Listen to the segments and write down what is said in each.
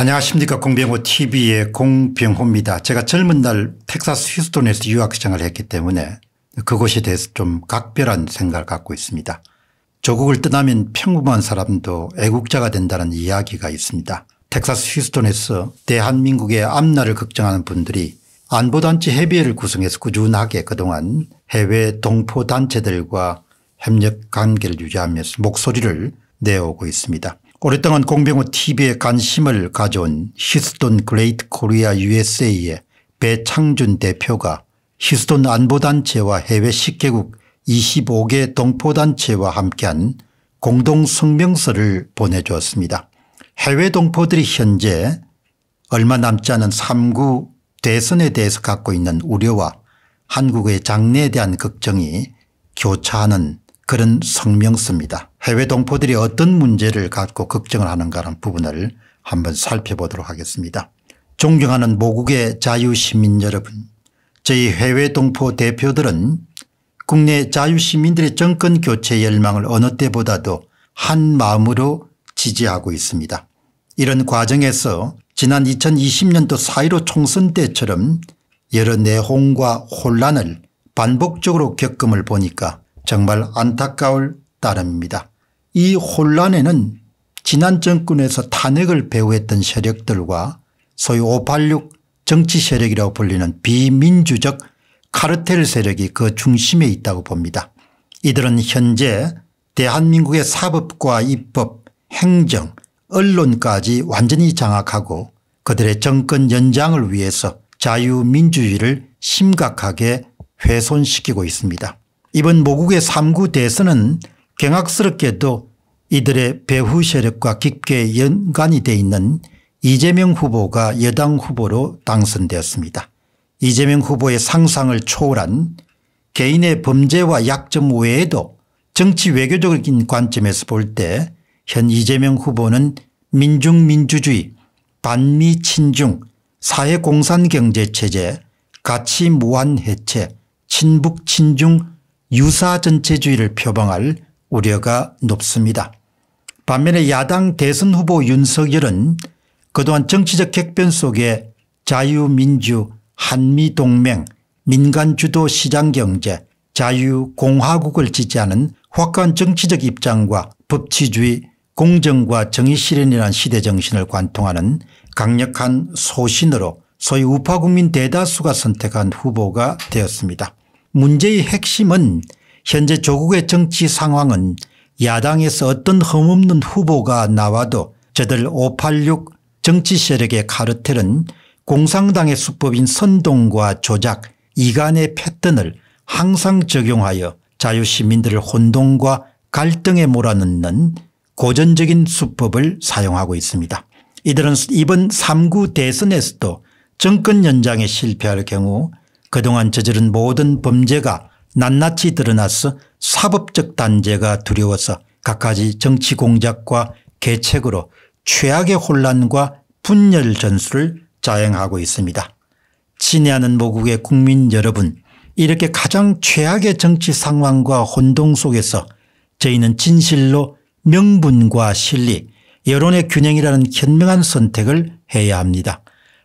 안녕하십니까 공병호 tv의 공병호입니다. 제가 젊은 날 텍사스 휴스턴에서 유학생활을 했기 때문에 그것에 대해서 좀 각별한 생각을 갖고 있습니다. 조국을 떠나면 평범한 사람도 애국자가 된다는 이야기가 있습니다. 텍사스 휴스턴에서 대한민국의 앞날을 걱정하는 분들이 안보단체 협의회를 구성해서 꾸준하게 그동안 해외 동포단체들과 협력 관계를 유지하면서 목소리를 내오고 있습니다. 오랫동안 공병호 tv에 관심을 가져온 히스톤 그레이트 코리아 usa의 배창준 대표가 히스톤 안보단체와 해외 10개국 25개 동포단체와 함께한 공동성명서를 보내주었습니다. 해외 동포들이 현재 얼마 남지 않은 3구 대선에 대해서 갖고 있는 우려와 한국의 장래에 대한 걱정이 교차하는 그런 성명서입니다. 해외 동포들이 어떤 문제를 갖고 걱정을 하는가라는 부분을 한번 살펴보도록 하겠습니다. 존경하는 모국의 자유시민 여러분 저희 해외 동포 대표들은 국내 자유시민들의 정권 교체 열망을 어느 때보다도 한 마음으로 지지하고 있습니다. 이런 과정에서 지난 2020년도 4.15 총선 때처럼 여러 내홍과 혼란을 반복적으로 겪음을 보니까 정말 안타까울 따름입니다. 이 혼란에는 지난 정권에서 탄핵을 배후했던 세력들과 소위 586 정치 세력이라고 불리는 비민주적 카르텔 세력이 그 중심에 있다고 봅니다. 이들은 현재 대한민국의 사법과 입법, 행정, 언론까지 완전히 장악하고 그들의 정권 연장을 위해서 자유민주주의를 심각하게 훼손시키고 있습니다. 이번 모국의 3구 대선은 경악스럽게도 이들의 배후 세력과 깊게 연관이 돼 있는 이재명 후보가 여당 후보로 당선되었습니다. 이재명 후보의 상상을 초월한 개인의 범죄와 약점 외에도 정치 외교적인 관점에서 볼 때 현 이재명 후보는 민중민주주의 반미친중 사회공산경제체제 가치무한해체 친북친중 유사전체주의를 표방할 우려가 높습니다. 반면에 야당 대선 후보 윤석열은 그동안 정치적 객변 속에 자유민주 한미동맹 민간주도 시장경제 자유공화국을 지지하는 확고한 정치적 입장과 법치주의 공정과 정의실현이란 시대정신을 관통하는 강력한 소신으로 소위 우파국민 대다수가 선택한 후보가 되었습니다. 문제의 핵심은 현재 조국의 정치 상황은 야당에서 어떤 흠없는 후보가 나와도 저들 586 정치 세력의 카르텔은 공산당의 수법인 선동과 조작 이간의 패턴을 항상 적용하여 자유시민들을 혼동과 갈등에 몰아넣는 고전적인 수법을 사용하고 있습니다. 이들은 이번 3구 대선에서도 정권 연장에 실패할 경우 그동안 저지른 모든 범죄가 낱낱이 드러나서 사법적 단죄가 두려워서 갖가지 정치 공작과 계책으로 최악의 혼란과 분열 전술을 자행하고 있습니다. 친애하는 모국의 국민 여러분 이렇게 가장 최악의 정치 상황과 혼동 속에서 저희는 진실로 명분과 실리 여론의 균형이라는 현명한 선택을 해야 합니다.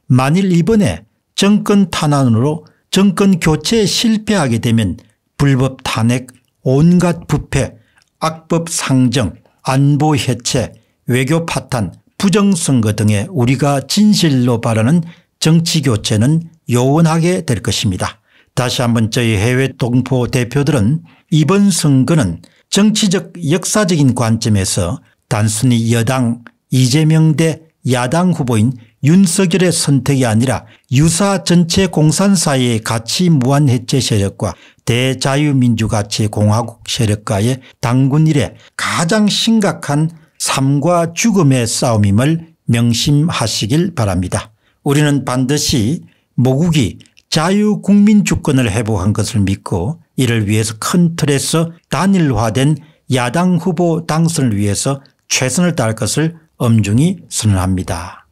만일 이번에 정권 탄환으로 정권 교체에 실패하게 되면 불법 탄핵 온갖 부패 악법 상정 안보 해체 외교 파탄 부정선거 등의 우리가 진실로 바라는 정치교체는 요원하게 될 것입니다. 다시 한번 저희 해외 동포 대표들은 이번 선거는 정치적 역사적인 관점에서 단순히 여당 이재명 대 야당 후보인 윤석열의 선택이 아니라 유사 전체 공산사회의 가치 무한해체 세력과 대자유민주가치 공화국 세력과의 당군 일에 가장 심각한 삶과 죽음의 싸움임을 명심하시길 바랍니다. 우리는 반드시 모국이 자유국민주권을 회복한 것을 믿고 이를 위해서 큰 틀에서 단일화된 야당 후보 당선을 위해서 최선을 다할 것을 엄중히 선언합니다.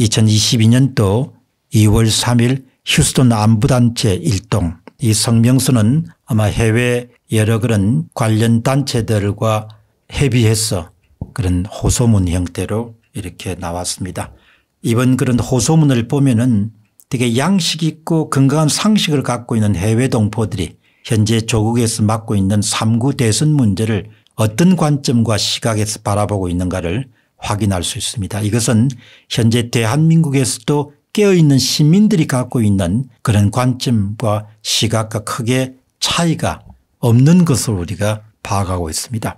2022년도 2월 3일 휴스턴 안부단체 일동 이 성명서는 아마 해외 여러 그런 관련 단체들과 협의해서 그런 호소문 형태로 이렇게 나왔습니다. 이번 그런 호소문을 보면은 되게 양식 있고 건강한 상식을 갖고 있는 해외 동포들이 현재 조국에서 맡고 있는 3구 대선 문제를 어떤 관점과 시각에서 바라보고 있는가를 확인할 수 있습니다. 이것은 현재 대한민국에서도 깨어있는 시민들이 갖고 있는 그런 관점과 시각과 크게 차이가 없는 것을 우리가 파악하고 있습니다.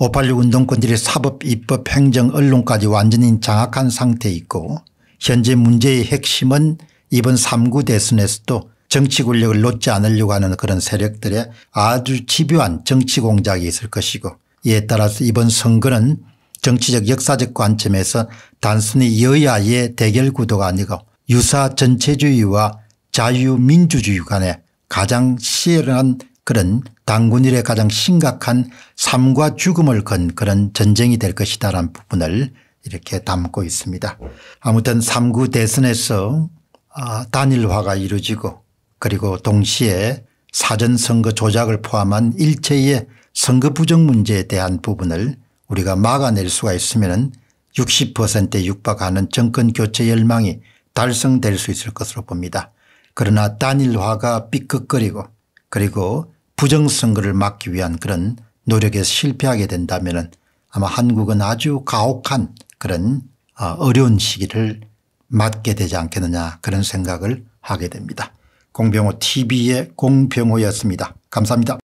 586 운동권들의 사법, 입법, 행정, 언론까지 완전히 장악한 상태에 있고 현재 문제의 핵심은 이번 3구 대선에서도 정치 권력을 놓지 않으려고 하는 그런 세력들의 아주 집요한 정치 공작이 있을 것이고 이에 따라서 이번 선거는 정치적 역사적 관점에서 단순히 여야의 대결 구도가 아니고 유사 전체주의와 자유민주주의 간에 가장 시열한 그런 당군일의 가장 심각한 삶과 죽음을 건 그런 전쟁이 될 것이다라는 부분을 이렇게 담고 있습니다. 아무튼 3구 대선에서 아, 단일화가 이루어지고 그리고 동시에 사전선거 조작을 포함한 일체의 선거 부정 문제에 대한 부분을 우리가 막아낼 수가 있으면 60%에 육박하는 정권 교체 열망이 달성될 수 있을 것으로 봅니다. 그러나 단일화가 삐걱거리고 그리고 부정선거를 막기 위한 그런 노력에 실패하게 된다면 아마 한국은 아주 가혹한 그런 어, 어려운 시기를 맞게 되지 않겠느냐 그런 생각을 하게 됩니다. 공병호 tv의 공병호였습니다. 감사합니다.